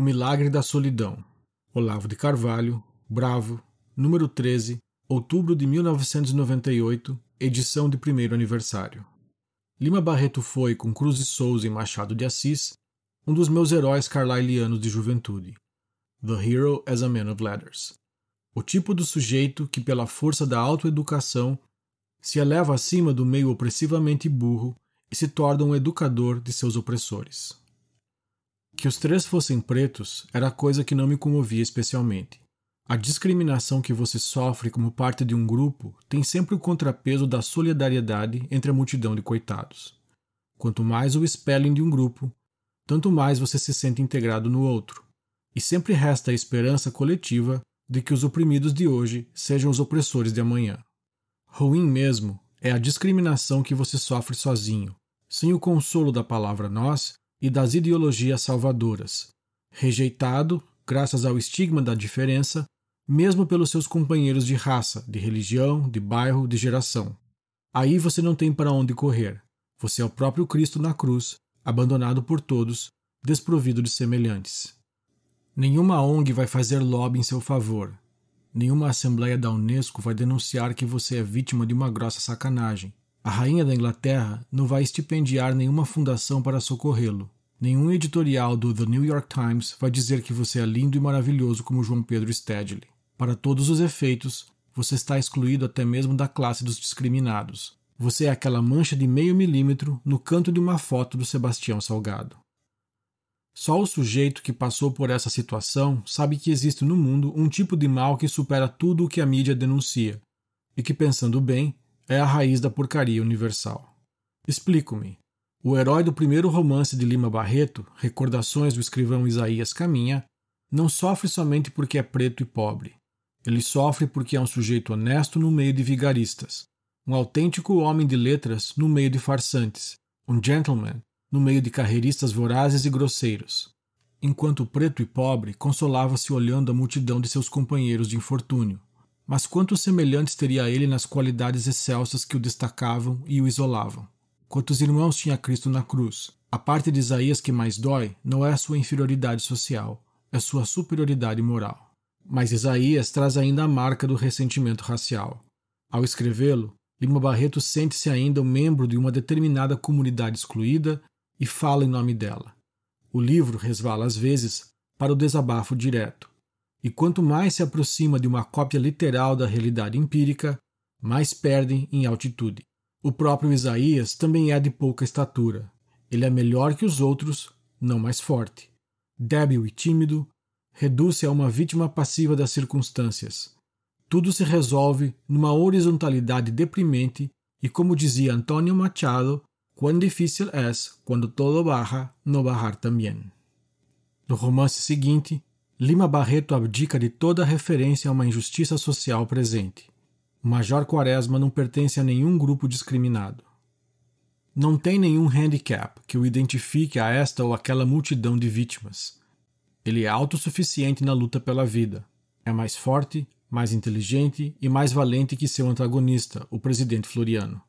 O Milagre da Solidão, Olavo de Carvalho, Bravo, número 13, outubro de 1998, edição de primeiro aniversário. Lima Barreto foi, com Cruz de Souza e Machado de Assis, um dos meus heróis carlylianos de juventude. The Hero as a Man of Letters. O tipo do sujeito que, pela força da autoeducação, se eleva acima do meio opressivamente burro e se torna um educador de seus opressores. Que os três fossem pretos era coisa que não me comovia especialmente. A discriminação que você sofre como parte de um grupo tem sempre o contrapeso da solidariedade entre a multidão de coitados. Quanto mais o expelem de um grupo, tanto mais você se sente integrado no outro. E sempre resta a esperança coletiva de que os oprimidos de hoje sejam os opressores de amanhã. Ruim mesmo é a discriminação que você sofre sozinho, sem o consolo da palavra nós e das ideologias salvadoras, rejeitado, graças ao estigma da diferença, mesmo pelos seus companheiros de raça, de religião, de bairro, de geração. Aí você não tem para onde correr. Você é o próprio Cristo na cruz, abandonado por todos, desprovido de semelhantes. Nenhuma ONG vai fazer lobby em seu favor. Nenhuma assembleia da Unesco vai denunciar que você é vítima de uma grossa sacanagem. A rainha da Inglaterra não vai estipendiar nenhuma fundação para socorrê-lo. Nenhum editorial do The New York Times vai dizer que você é lindo e maravilhoso como João Pedro Stedley. Para todos os efeitos, você está excluído até mesmo da classe dos discriminados. Você é aquela mancha de meio milímetro no canto de uma foto do Sebastião Salgado. Só o sujeito que passou por essa situação sabe que existe no mundo um tipo de mal que supera tudo o que a mídia denuncia, e que, pensando bem, é a raiz da porcaria universal. Explico-me. O herói do primeiro romance de Lima Barreto, Recordações do Escrivão Isaías Caminha, não sofre somente porque é preto e pobre. Ele sofre porque é um sujeito honesto no meio de vigaristas, um autêntico homem de letras no meio de farsantes, um gentleman no meio de carreiristas vorazes e grosseiros. Enquanto preto e pobre consolava-se olhando a multidão de seus companheiros de infortúnio. Mas quantos semelhantes teria ele nas qualidades excelsas que o destacavam e o isolavam? quantos irmãos tinha Cristo na cruz. A parte de Isaías que mais dói não é a sua inferioridade social, é sua superioridade moral. Mas Isaías traz ainda a marca do ressentimento racial. Ao escrevê-lo, Lima Barreto sente-se ainda um membro de uma determinada comunidade excluída e fala em nome dela. O livro resvala às vezes para o desabafo direto. E quanto mais se aproxima de uma cópia literal da realidade empírica, mais perdem em altitude. O próprio Isaías também é de pouca estatura. Ele é melhor que os outros, não mais forte. Débil e tímido, reduz-se a uma vítima passiva das circunstâncias. Tudo se resolve numa horizontalidade deprimente e, como dizia Antônio Machado, quão difícil é quando todo barra, no barrar também. No romance seguinte, Lima Barreto abdica de toda referência a uma injustiça social presente. Major Quaresma não pertence a nenhum grupo discriminado. Não tem nenhum handicap que o identifique a esta ou aquela multidão de vítimas. Ele é autossuficiente na luta pela vida. É mais forte, mais inteligente e mais valente que seu antagonista, o presidente Floriano.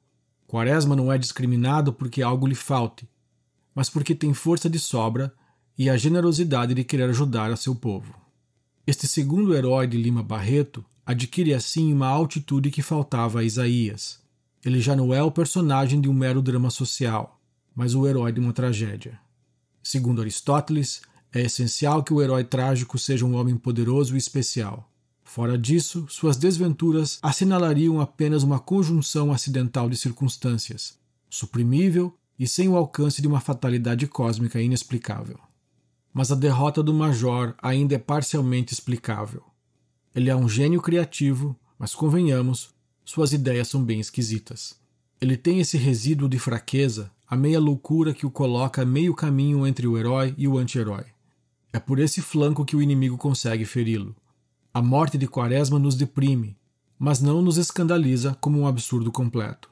Quaresma não é discriminado porque algo lhe falte, mas porque tem força de sobra e a generosidade de querer ajudar a seu povo. Este segundo herói de Lima Barreto adquire assim uma altitude que faltava a Isaías. Ele já não é o personagem de um mero drama social, mas o herói de uma tragédia. Segundo Aristóteles, é essencial que o herói trágico seja um homem poderoso e especial. Fora disso, suas desventuras assinalariam apenas uma conjunção acidental de circunstâncias, suprimível e sem o alcance de uma fatalidade cósmica inexplicável. Mas a derrota do Major ainda é parcialmente explicável. Ele é um gênio criativo, mas convenhamos, suas ideias são bem esquisitas. Ele tem esse resíduo de fraqueza, a meia loucura que o coloca a meio caminho entre o herói e o anti-herói. É por esse flanco que o inimigo consegue feri-lo. A morte de Quaresma nos deprime, mas não nos escandaliza como um absurdo completo.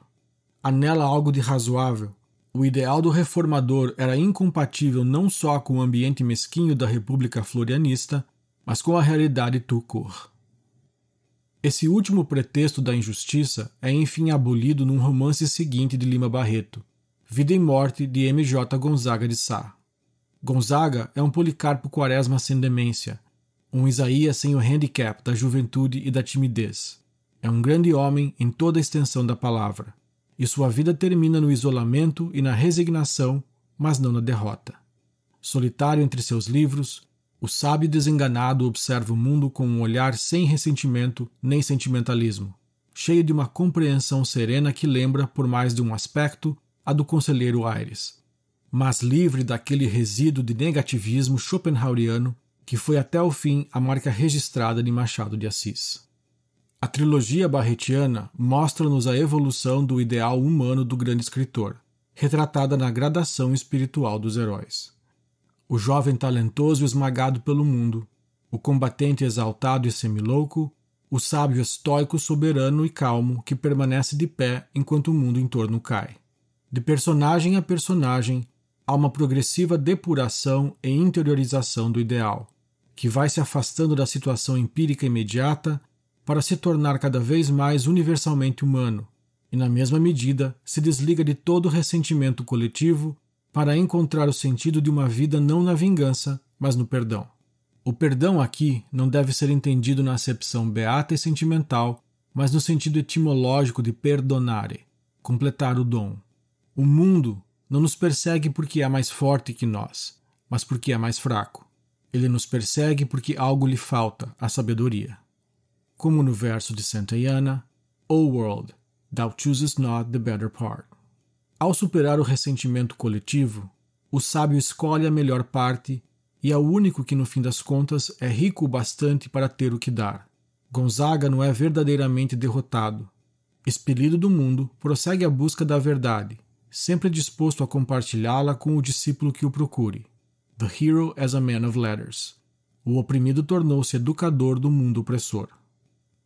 Há nela algo de razoável. O ideal do reformador era incompatível não só com o ambiente mesquinho da República Florianista, mas com a realidade tucor. Esse último pretexto da injustiça é enfim abolido num romance seguinte de Lima Barreto, Vida e Morte de M.J. Gonzaga de Sá. Gonzaga é um Policarpo Quaresma sem demência, um Isaías sem o handicap da juventude e da timidez. É um grande homem em toda a extensão da palavra, e sua vida termina no isolamento e na resignação, mas não na derrota. Solitário entre seus livros, o sábio desenganado observa o mundo com um olhar sem ressentimento nem sentimentalismo, cheio de uma compreensão serena que lembra, por mais de um aspecto, a do conselheiro Aires, mas livre daquele resíduo de negativismo schopenhaueriano que foi até o fim a marca registrada de Machado de Assis. A trilogia barretiana mostra-nos a evolução do ideal humano do grande escritor, retratada na gradação espiritual dos heróis o jovem talentoso esmagado pelo mundo, o combatente exaltado e semilouco, o sábio estoico soberano e calmo que permanece de pé enquanto o mundo em torno cai. De personagem a personagem, há uma progressiva depuração e interiorização do ideal, que vai se afastando da situação empírica imediata para se tornar cada vez mais universalmente humano, e na mesma medida se desliga de todo ressentimento coletivo para encontrar o sentido de uma vida não na vingança, mas no perdão. O perdão aqui não deve ser entendido na acepção beata e sentimental, mas no sentido etimológico de perdonare, completar o dom. O mundo não nos persegue porque é mais forte que nós, mas porque é mais fraco. Ele nos persegue porque algo lhe falta, a sabedoria. Como no verso de Santa Ana, O world, thou choosest not the better part. Ao superar o ressentimento coletivo, o sábio escolhe a melhor parte e é o único que, no fim das contas, é rico o bastante para ter o que dar. Gonzaga não é verdadeiramente derrotado. Expelido do mundo, prossegue a busca da verdade, sempre disposto a compartilhá-la com o discípulo que o procure. The Hero as a Man of Letters. O oprimido tornou-se educador do mundo opressor.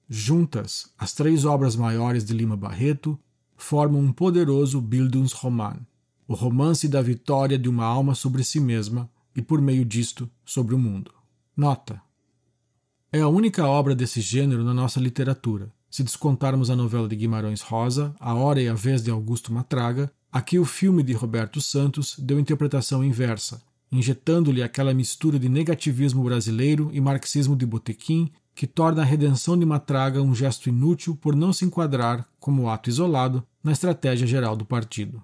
Juntas, as três obras maiores de Lima Barreto formam um poderoso Bildungsroman, o romance da vitória de uma alma sobre si mesma e, por meio disto, sobre o mundo. Nota: É a única obra desse gênero na nossa literatura. Se descontarmos a novela de Guimarães Rosa, A Hora e a Vez de Augusto Matraga, aqui o filme de Roberto Santos deu interpretação inversa, injetando-lhe aquela mistura de negativismo brasileiro e marxismo de botequim que torna a redenção de Matraga um gesto inútil por não se enquadrar, como ato isolado, na estratégia geral do partido.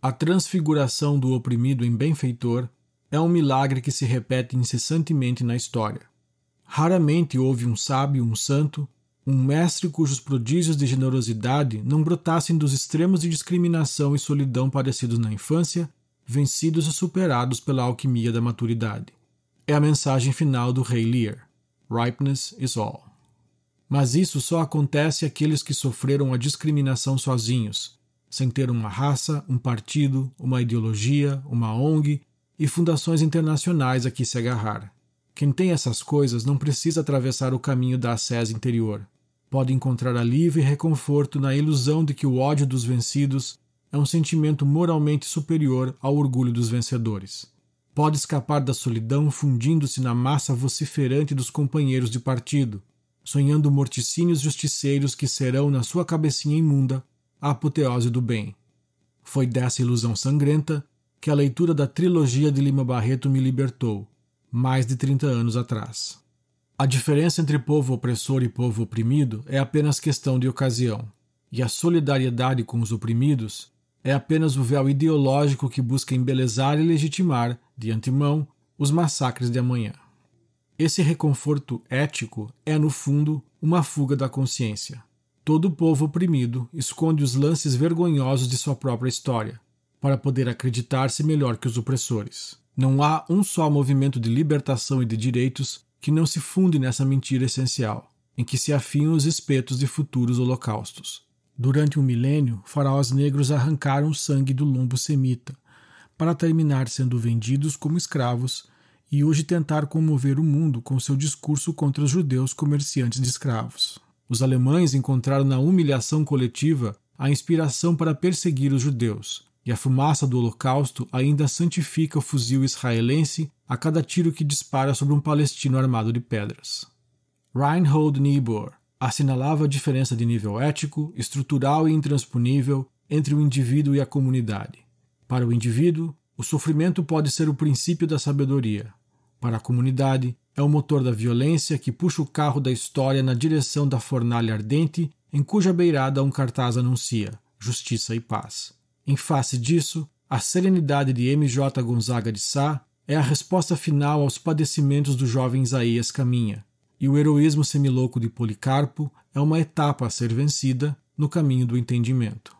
A transfiguração do oprimido em benfeitor é um milagre que se repete incessantemente na história. Raramente houve um sábio, um santo, um mestre cujos prodígios de generosidade não brotassem dos extremos de discriminação e solidão padecidos na infância, vencidos e superados pela alquimia da maturidade. É a mensagem final do Rei Lear. Ripeness is all. Mas isso só acontece àqueles que sofreram a discriminação sozinhos, sem ter uma raça, um partido, uma ideologia, uma ONG e fundações internacionais a que se agarrar. Quem tem essas coisas não precisa atravessar o caminho da ascese interior. Pode encontrar alívio e reconforto na ilusão de que o ódio dos vencidos é um sentimento moralmente superior ao orgulho dos vencedores pode escapar da solidão fundindo-se na massa vociferante dos companheiros de partido, sonhando morticínios justiceiros que serão, na sua cabecinha imunda, a apoteose do bem. Foi dessa ilusão sangrenta que a leitura da trilogia de Lima Barreto me libertou, mais de 30 anos atrás. A diferença entre povo opressor e povo oprimido é apenas questão de ocasião, e a solidariedade com os oprimidos é apenas o véu ideológico que busca embelezar e legitimar de antemão, os massacres de amanhã. Esse reconforto ético é, no fundo, uma fuga da consciência. Todo povo oprimido esconde os lances vergonhosos de sua própria história, para poder acreditar-se melhor que os opressores. Não há um só movimento de libertação e de direitos que não se funde nessa mentira essencial, em que se afiam os espetos de futuros holocaustos. Durante um milênio, faraós negros arrancaram o sangue do lombo semita, para terminar sendo vendidos como escravos e hoje tentar comover o mundo com seu discurso contra os judeus comerciantes de escravos. Os alemães encontraram na humilhação coletiva a inspiração para perseguir os judeus, e a fumaça do Holocausto ainda santifica o fuzil israelense a cada tiro que dispara sobre um palestino armado de pedras. Reinhold Niebuhr assinalava a diferença de nível ético, estrutural e intransponível entre o indivíduo e a comunidade. Para o indivíduo, o sofrimento pode ser o princípio da sabedoria. Para a comunidade, é o motor da violência que puxa o carro da história na direção da fornalha ardente, em cuja beirada um cartaz anuncia justiça e paz. Em face disso, a serenidade de M.J. Gonzaga de Sá é a resposta final aos padecimentos do jovem Isaías Caminha, e o heroísmo semilouco de Policarpo é uma etapa a ser vencida no caminho do entendimento.